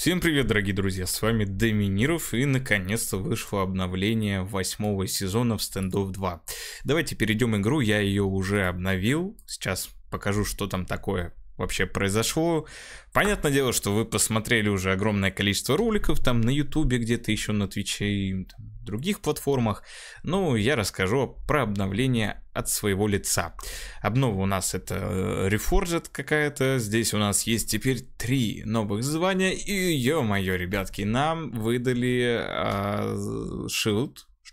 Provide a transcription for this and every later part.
Всем привет, дорогие друзья, с вами Доминиров, и наконец-то вышло обновление восьмого сезона в Standoff 2. Давайте перейдем игру, я ее уже обновил, сейчас покажу, что там такое вообще произошло. Понятное дело, что вы посмотрели уже огромное количество роликов там на Ютубе, где-то еще на Твиче и там, других платформах. Ну, я расскажу про обновление от своего лица. Обнова у нас это э, Reforged какая-то. Здесь у нас есть теперь три новых звания. И, ё-моё, ребятки, нам выдали э,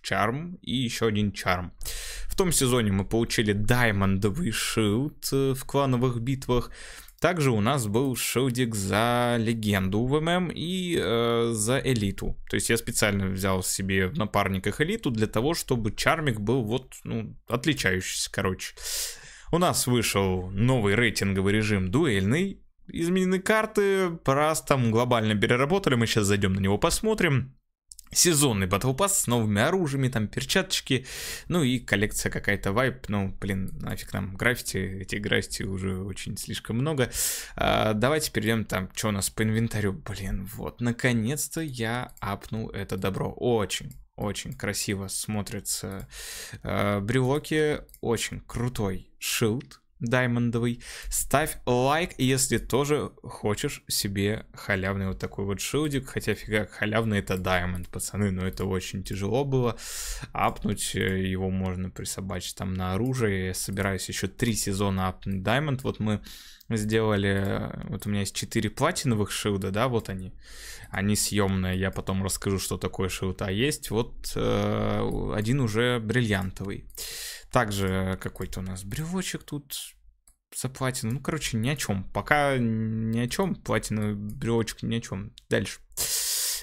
чарм и еще один чарм. В том сезоне мы получили даймондовый шилд э, в клановых битвах. Также у нас был шилдик за легенду в ММ и э, за элиту. То есть я специально взял себе в напарниках элиту для того, чтобы чармик был вот, ну, отличающийся, короче. У нас вышел новый рейтинговый режим дуэльный. Изменены карты, раз там глобально переработали, мы сейчас зайдем на него посмотрим сезонный Battle Pass с новыми оружиями, там перчаточки, ну и коллекция какая-то вайп, ну блин, нафиг нам граффити, эти граффити уже очень слишком много. А, давайте перейдем там, что у нас по инвентарю, блин, вот, наконец-то я апнул это добро, очень. Очень красиво смотрятся э, а, брелоки, очень крутой шилд, даймондовый. Ставь лайк, если тоже хочешь себе халявный вот такой вот шилдик. Хотя фига, халявный это даймонд, пацаны, но это очень тяжело было. Апнуть э, его можно присобачить там на оружие. Я собираюсь еще три сезона апнуть даймонд. Вот мы сделали, э, вот у меня есть 4 платиновых шилда, да, вот они, они съемные, я потом расскажу, что такое шилд, а есть вот э, один уже бриллиантовый. Также какой-то у нас бревочек тут за платину, ну, короче, ни о чем, пока ни о чем, платиновый бревочек ни о чем, дальше.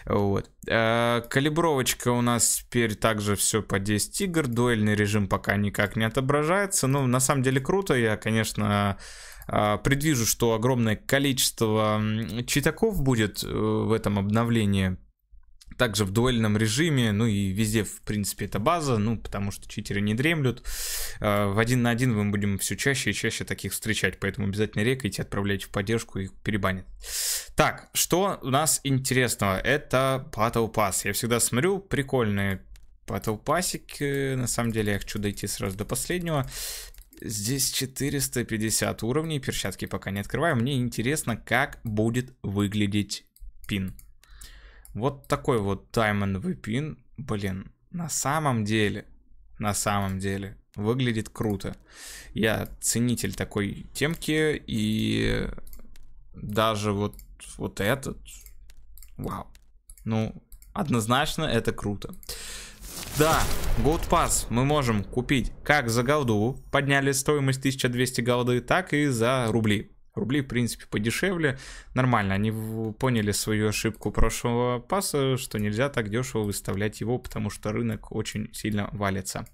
Вот. Э, калибровочка у нас теперь также все по 10 игр. Дуэльный режим пока никак не отображается. Ну, на самом деле круто. Я, конечно, а, предвижу, что огромное количество читаков будет э, в этом обновлении. Также в дуэльном режиме, ну и везде, в принципе, это база, ну, потому что читеры не дремлют. А, в один на один мы будем все чаще и чаще таких встречать, поэтому обязательно рекайте, отправляйте в поддержку, их перебанят. Так, что у нас интересного? Это Battle Pass. Я всегда смотрю, прикольные Battle Pass, на самом деле я хочу дойти сразу до последнего. Здесь 450 уровней, перчатки пока не открываю. Мне интересно, как будет выглядеть пин. Вот такой вот таймоновый пин, блин, на самом деле, на самом деле, выглядит круто. Я ценитель такой темки, и даже вот, вот этот, вау. Ну, однозначно это круто. Да, Good Pass мы можем купить как за голду, подняли стоимость 1200 голды, так и за рубли. Рубли, в принципе, подешевле. Нормально, они поняли свою ошибку прошлого паса, что нельзя так дешево выставлять его, потому что рынок очень сильно валится.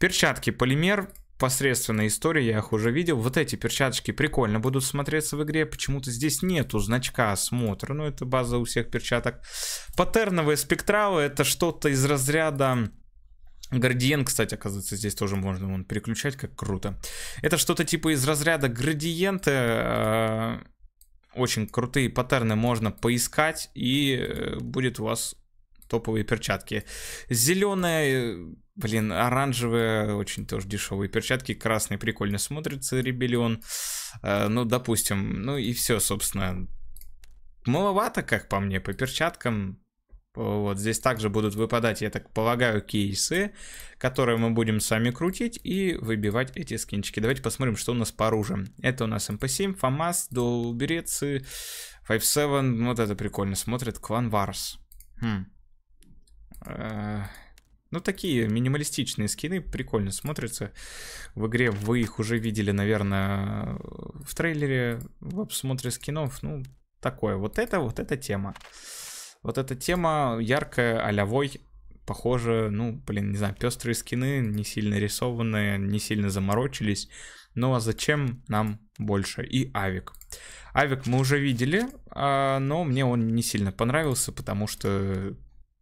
Перчатки, полимер, посредственная история, я их уже видел. Вот эти перчаточки прикольно будут смотреться в игре. Почему-то здесь нету значка осмотра, но ну, это база у всех перчаток. Паттерновые спектралы, это что-то из разряда... Градиент, кстати, оказывается, здесь тоже можно вон, переключать, как круто. Это что-то типа из разряда градиенты э, очень крутые паттерны можно поискать, и э, будет у вас топовые перчатки. Зеленая, блин, оранжевая, очень тоже дешевые перчатки. Красный прикольно смотрится, Ребелион. Э, ну, допустим, ну и все, собственно. Маловато, как по мне, по перчаткам. Вот здесь также будут выпадать, я так полагаю, кейсы, которые мы будем сами крутить и выбивать эти скинчики. Давайте посмотрим, что у нас по оружию. Это у нас МП7, эм ФАМАС, Долберецы, 5-7, вот это прикольно смотрит, Клан Варс. Хм. Э, ну, такие минималистичные скины прикольно смотрятся в игре. Вы их уже видели, наверное, в трейлере, в обсмотре скинов. Ну, такое. Вот это, вот эта тема. Вот эта тема яркая, алявой, похоже, ну, блин, не знаю, пестрые скины, не сильно рисованные, не сильно заморочились. Ну а зачем нам больше? И Авик. Авик мы уже видели, а, но мне он не сильно понравился, потому что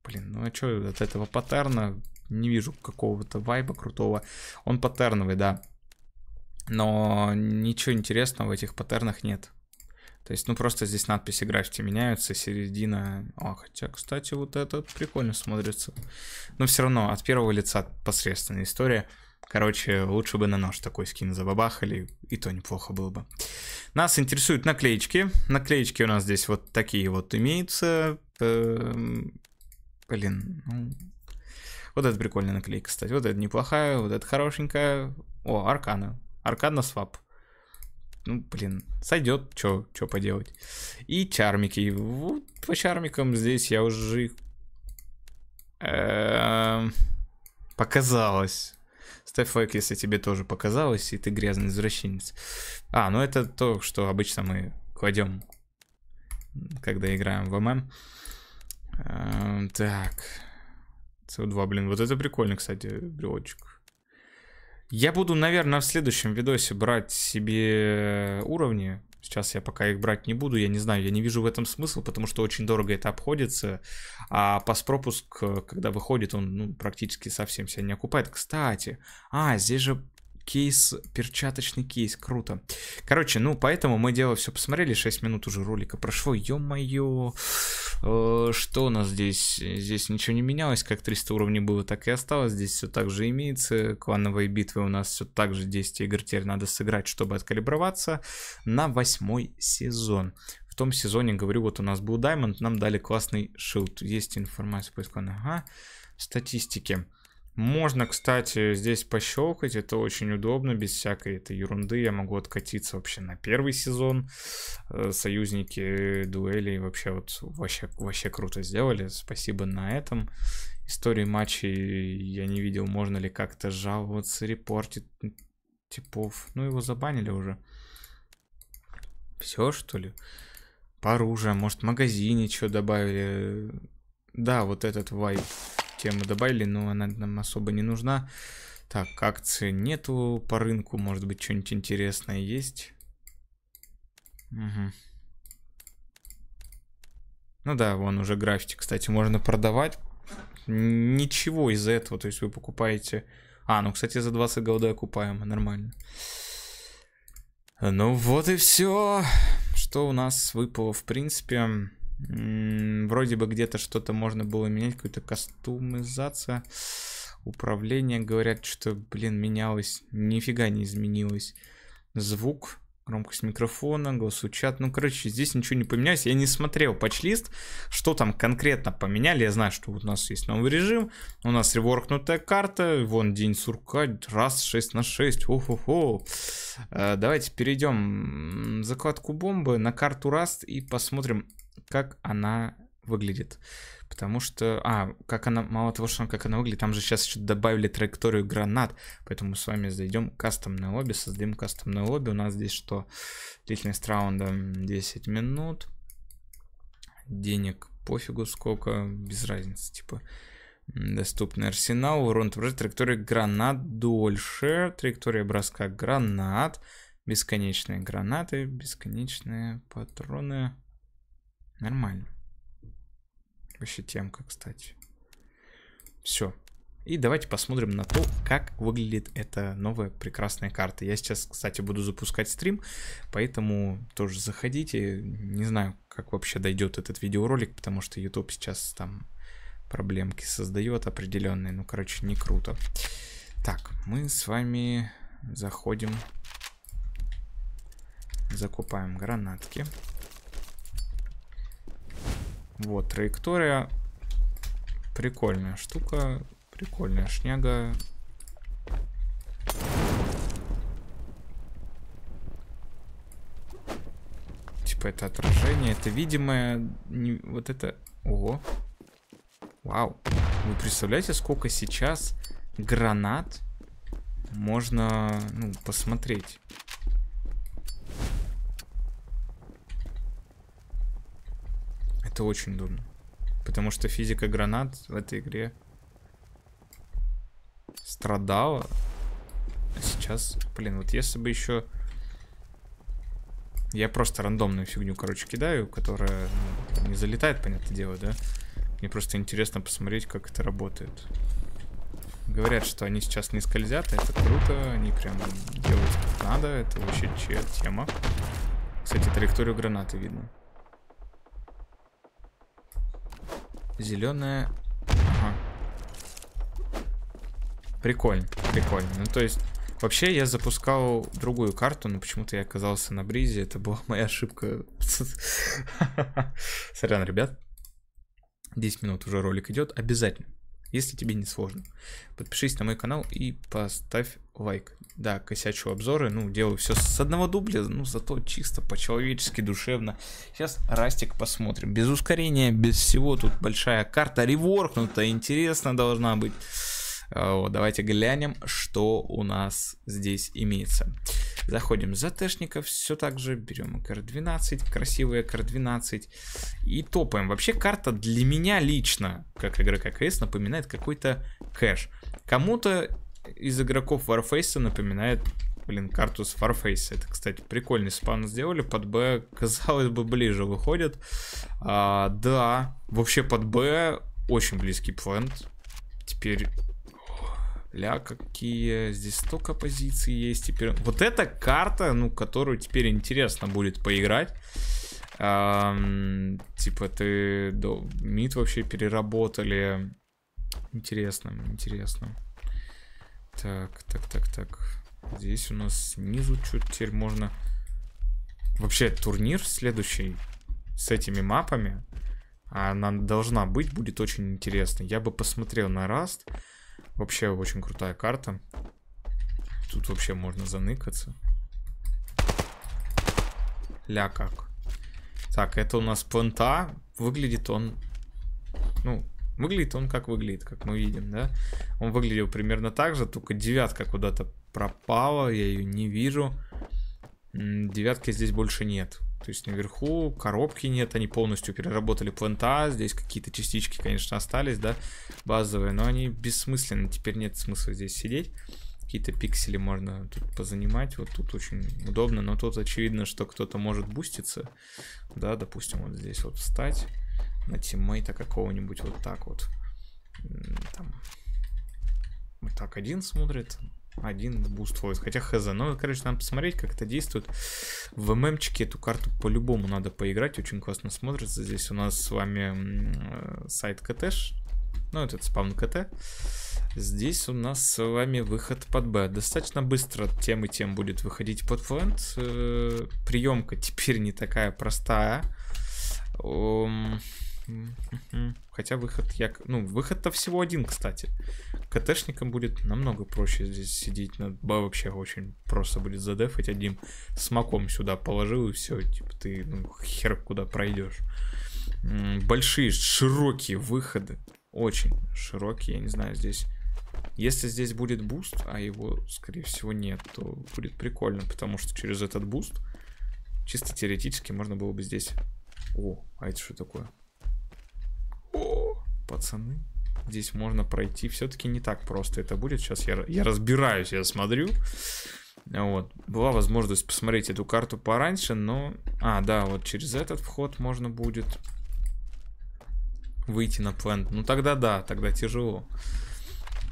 Блин, ну а что от этого паттерна? Не вижу какого-то вайба крутого. Он паттерновый, да. Но ничего интересного в этих паттернах нет. То есть, ну просто здесь надписи граффити меняются, середина... А, хотя, кстати, вот этот прикольно смотрится. Но все равно от первого лица посредственная история. Короче, лучше бы на нож такой скин забабахали, и то неплохо было бы. Нас интересуют наклеечки. Наклеечки у нас здесь вот такие вот имеются. Эм, Блин, ну... Вот это прикольная наклейка, кстати. Вот это неплохая, вот это хорошенькая. О, Аркана. Аркана свап. Ну, блин, сойдет, чё, чё поделать. И чармики. Вот по чармикам здесь я уже... Эм, показалось. Ставь лайк, если тебе тоже показалось, и ты грязный извращенец. А, ну это то, что обычно мы кладем, когда играем в ММ. Эм, так. СО2, блин, вот это прикольно, кстати, брелочек. Я буду, наверное, в следующем видосе брать себе уровни. Сейчас я пока их брать не буду, я не знаю, я не вижу в этом смысла, потому что очень дорого это обходится. А пас э, когда выходит, он ну, практически совсем себя не окупает. Кстати, а, здесь же кейс, перчаточный кейс, круто. Короче, ну, поэтому мы дело все посмотрели, 6 минут уже ролика прошло, ё-моё, э, что у нас здесь? Здесь ничего не менялось, как 300 уровней было, так и осталось, здесь все так же имеется, клановые битвы у нас все так же 10 игр теперь надо сыграть, чтобы откалиброваться на восьмой сезон. В том сезоне, говорю, вот у нас был Даймонд, нам дали классный шилд. Есть информация поиска. Ага. Статистики. Можно, кстати, здесь пощелкать, это очень удобно, без всякой этой ерунды. Я могу откатиться вообще на первый сезон. Э, союзники э, дуэли вообще вот вообще, вообще круто сделали. Спасибо на этом. Истории матчей я не видел, можно ли как-то жаловаться, репортить типов. Ну, его забанили уже. Все, что ли? По оружию, может, в магазине что добавили. Да, вот этот вайп тему добавили, но она нам особо не нужна. Так, акции нету по рынку, может быть, что-нибудь интересное есть. Угу. Ну да, вон уже граффити, кстати, можно продавать. Ничего из этого, то есть вы покупаете... А, ну, кстати, за 20 голда окупаемо, нормально. Ну вот и все, что у нас выпало, в принципе. Вроде бы где-то что-то можно было менять, какую-то кастомизация, управление, говорят, что, блин, менялось, нифига не изменилось. Звук, громкость микрофона, голосу чат, ну, короче, здесь ничего не поменялось, я не смотрел патч что там конкретно поменяли, я знаю, что у нас есть новый режим, у нас реворкнутая карта, вон день сурка, раз 6 на 6, о-хо-хо. Э, давайте перейдем закладку бомбы на карту Раст и посмотрим, как она выглядит. Потому что, а, как она, мало того, что как она выглядит, там же сейчас еще добавили траекторию гранат, поэтому мы с вами зайдем кастомное лобби, создадим кастомное лобби, у нас здесь что? Длительность раунда 10 минут, денег пофигу сколько, без разницы, типа, доступный арсенал, урон траектория гранат дольше, траектория броска гранат, бесконечные гранаты, бесконечные патроны, Нормально. Вообще темка, кстати. Все. И давайте посмотрим на то, как выглядит эта новая прекрасная карта. Я сейчас, кстати, буду запускать стрим, поэтому тоже заходите. Не знаю, как вообще дойдет этот видеоролик, потому что YouTube сейчас там проблемки создает определенные. Ну, короче, не круто. Так, мы с вами заходим, закупаем гранатки. Вот, траектория. Прикольная штука. Прикольная шняга. Типа это отражение, это видимое. Не, вот это... Ого. Вау. Вы представляете, сколько сейчас гранат можно ну, посмотреть. Это очень дурно. Потому что физика гранат в этой игре страдала. А сейчас, блин, вот если бы еще... Я просто рандомную фигню, короче, кидаю, которая ну, не залетает, понятное дело, да? Мне просто интересно посмотреть, как это работает. Говорят, что они сейчас не скользят, это круто, они прям делают как надо, это вообще чья тема. Кстати, траекторию гранаты видно. Зеленая. Ага. Прикольно, прикольно. Ну, то есть, вообще я запускал другую карту, но почему-то я оказался на бризе. Это была моя ошибка. Сорян, ребят. 10 минут уже ролик идет. Обязательно если тебе не сложно. Подпишись на мой канал и поставь лайк. Да, косячу обзоры, ну, делаю все с одного дубля, ну, зато чисто по-человечески, душевно. Сейчас растик посмотрим. Без ускорения, без всего, тут большая карта реворкнута, интересно должна быть. А вот, давайте глянем, что у нас здесь имеется. Заходим за тэшников, все так же, берем кар 12 красивая кар 12 и топаем. Вообще карта для меня лично, как игрока КС, напоминает какой-то кэш. Кому-то из игроков Warface напоминает блин, карту с warface Это, кстати, прикольный спан сделали. Под Б, казалось бы, ближе выходит. А, да, вообще под Б очень близкий плент. Теперь Ля, какие здесь столько позиций есть теперь. Вот эта карта, ну, которую теперь интересно будет поиграть. Эм, типа ты до мид вообще переработали. Интересно, интересно. Так, так, так, так. Здесь у нас снизу что теперь можно... Вообще, турнир следующий с этими мапами. Она должна быть, будет очень интересно. Я бы посмотрел на Раст. Вообще очень крутая карта. Тут вообще можно заныкаться. Ля как. Так, это у нас понта. Выглядит он... Ну, выглядит он как выглядит, как мы видим, да? Он выглядел примерно так же, только девятка куда-то пропала, я ее не вижу. Девятки здесь больше нет. То есть наверху коробки нет, они полностью переработали плента, здесь какие-то частички, конечно, остались, да, базовые, но они бессмысленны, теперь нет смысла здесь сидеть. Какие-то пиксели можно тут позанимать, вот тут очень удобно, но тут очевидно, что кто-то может буститься, да, допустим, вот здесь вот встать на тиммейта какого-нибудь вот так вот, там, вот так один смотрит, один буст войс. Хотя хз. Ну, короче, надо посмотреть, как это действует. В ММчике эту карту по-любому надо поиграть. Очень классно смотрится. Здесь у нас с вами э, сайт КТш. Ну, этот спам КТ. Здесь у нас с вами выход под Б. Достаточно быстро тем и тем будет выходить под флант. Э, приемка теперь не такая простая. Um, Хотя выход я... Ну, выход-то всего один, кстати. КТшникам будет намного проще здесь сидеть. Надо вообще очень просто будет задефать одним смоком сюда положил, и все. Типа ты ну, хер куда пройдешь. Большие, широкие выходы. Очень широкие, я не знаю, здесь... Если здесь будет буст, а его, скорее всего, нет, то будет прикольно, потому что через этот буст чисто теоретически можно было бы здесь... О, а это что такое? пацаны, здесь можно пройти все-таки не так просто это будет. Сейчас я, я разбираюсь, я смотрю. Вот. Была возможность посмотреть эту карту пораньше, но... А, да, вот через этот вход можно будет выйти на плент. Ну тогда да, тогда тяжело.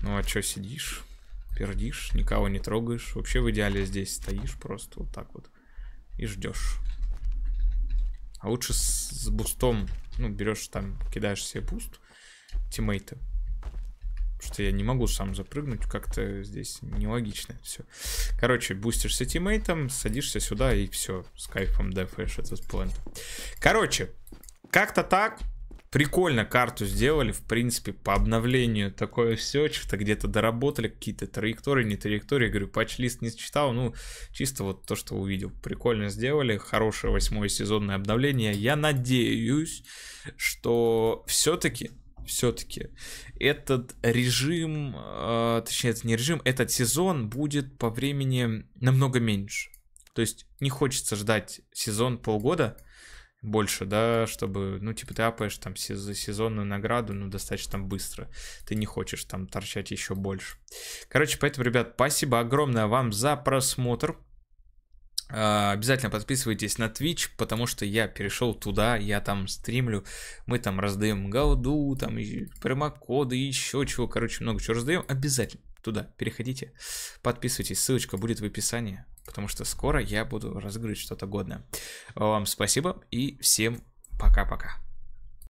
Ну а что сидишь, пердишь, никого не трогаешь. Вообще в идеале здесь стоишь просто вот так вот и ждешь. А лучше с, с бустом, ну берешь там, кидаешь себе буст, тиммейта. Потому что я не могу сам запрыгнуть, как-то здесь нелогично все. Короче, бустишься тиммейтом, садишься сюда и все, с кайфом дефаешь этот плент. Короче, как-то так. Прикольно карту сделали, в принципе, по обновлению такое все, что-то где-то доработали, какие-то траектории, не траектории, говорю, патч-лист не читал, ну, чисто вот то, что увидел. Прикольно сделали, хорошее восьмое сезонное обновление. Я надеюсь, что все-таки все-таки этот режим, э, точнее, это не режим, этот сезон будет по времени намного меньше. То есть не хочется ждать сезон полгода больше, да, чтобы, ну, типа, ты апаешь там за сезонную награду, ну, достаточно там быстро. Ты не хочешь там торчать еще больше. Короче, поэтому, ребят, спасибо огромное вам за просмотр. А, обязательно подписывайтесь на Twitch, потому что я перешел туда, я там стримлю, мы там раздаем голду, там промокоды, еще чего, короче, много чего раздаем. Обязательно туда переходите, подписывайтесь, ссылочка будет в описании, потому что скоро я буду разыгрывать что-то годное. Вам спасибо и всем пока-пока.